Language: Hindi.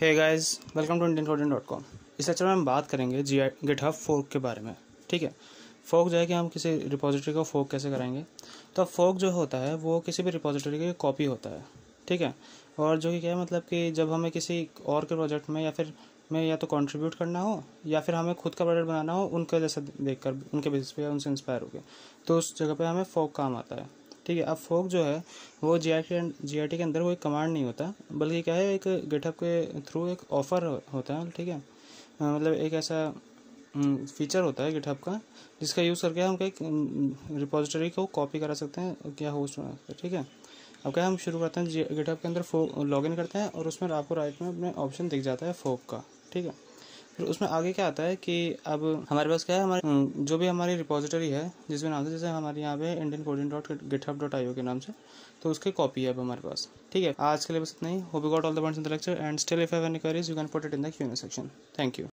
है guys welcome to Indian fourteen dot com इस लेक्चर में हम बात करेंगे जी आई गिट हब फोक के बारे में ठीक है फोक जो है कि हम किसी रिपोजिटरी को फोक कैसे कराएंगे तो फोक जो होता है वो किसी भी रिपोजिटरी की कॉपी होता है ठीक है और जो कि क्या है मतलब कि जब हमें किसी और के प्रोजेक्ट में या फिर में या तो कंट्रीब्यूट करना हो या फिर हमें खुद का प्रोजेक्ट बनाना हो उनका जैसा देखकर उनके बेसिस पे या उनसे इंस्पायर हो गया तो उस जगह पे हमें फोक काम आता है ठीक है अब फोक जो है वो जी आई अं-, के अंदर कोई कमांड नहीं होता बल्कि क्या है एक गेटअप के थ्रू एक ऑफ़र होता है ठीक है मतलब एक ऐसा फीचर होता है गिटहब का जिसका यूज़ करके हम कई रिपोजिटरी को कॉपी करा सकते हैं क्या उसमें ठीक है अब क्या हम शुरू करते हैं गिटहब के अंदर फो लॉग करते हैं और उसमें आपको राइट में अपने ऑप्शन दिख जाता है फोक का ठीक है फिर उसमें आगे क्या आता है कि अब हमारे पास क्या है हमारे हम्म, जो भी हमारी रिपोजिटरी है जिसमें नाम से जैसे हमारे यहाँ पे Indian coding dot GitHub dot I के नाम से तो उसकी कॉपी है अब हमारे पास ठीक है आज के लिए बस इतना ही hope got all the points in the lecture and still if have any queries you can put it in the Q section thank you